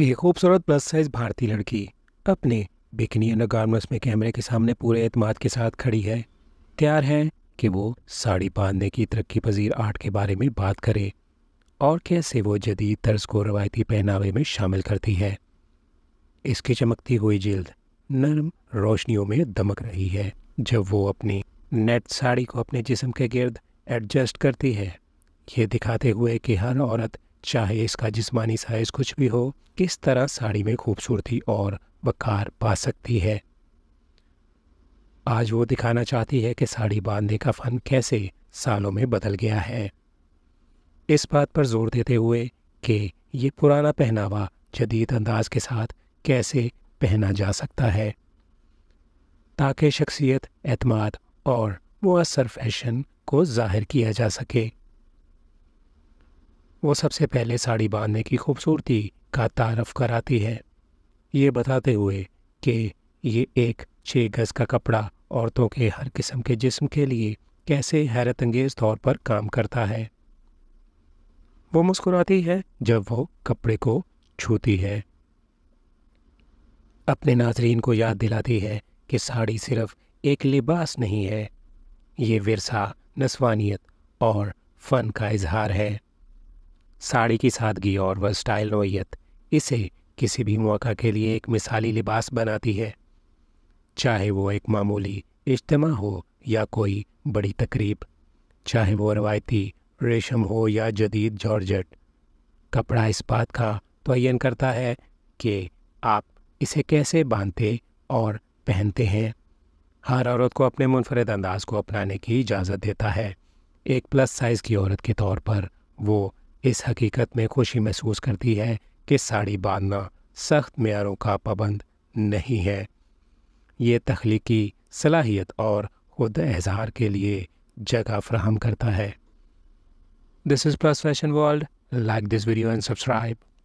एक खूबसूरत plus size भारतीय लड़की अपने बिकनी अंडर गारमेंट्स में कैमरे के सामने पूरे अतमाद के साथ खड़ी है तैयार है कि वो साड़ी बांधने की तरक्की पजीर आर्ट के बारे में बात करे और कैसे वो जदीद तर्ज को रवायती पहनावे में शामिल करती है इसकी चमकती हुई जल्द नरम रोशनियों में दमक रही है जब वो अपनी नेट साड़ी को अपने जिसम के गिर्द एडजस्ट करती है ये दिखाते हुए कि हर औरत चाहे इसका जिस्मानी साइज कुछ भी हो किस तरह साड़ी में खूबसूरती और वक़ार पा सकती है आज वो दिखाना चाहती है कि साड़ी बांधने का फ़न कैसे सालों में बदल गया है इस बात पर जोर देते हुए कि ये पुराना पहनावा जदीद अंदाज के साथ कैसे पहना जा सकता है ताकि शख्सियत एतमाद और मसर फैशन को जाहिर किया जा सके वो सबसे पहले साड़ी बांधने की खूबसूरती का तारफ कराती है ये बताते हुए कि ये एक छः गज़ का कपड़ा औरतों के हर किस्म के जिस्म के लिए कैसे हैरत अंगेज तौर पर काम करता है वो मुस्कुराती है जब वो कपड़े को छूती है अपने नाजरीन को याद दिलाती है कि साड़ी सिर्फ एक लिबास नहीं है ये विरसा नस्वानियत और फ़न का इजहार है साड़ी की सादगी और वर्स्टाइल नोयत इसे किसी भी मौका के लिए एक मिसाली लिबास बनाती है चाहे वो एक मामूली इज्तम हो या कोई बड़ी तकरीब चाहे वो रवायती रेशम हो या जदीद जॉर्जट कपड़ा इस बात का तयन करता है कि आप इसे कैसे बांधते और पहनते हैं हर औरत को अपने मुनफरद अंदाज को अपनाने की इजाज़त देता है एक प्लस साइज़ की औरत के तौर पर वो इस हकीकत में खुशी महसूस करती है कि साड़ी बांधना सख्त मैारों का पाबंद नहीं है ये तख्लीकी सलाहियत और खुद एजहार के लिए जगह फ्राहम करता है this is plus fashion world like this video and subscribe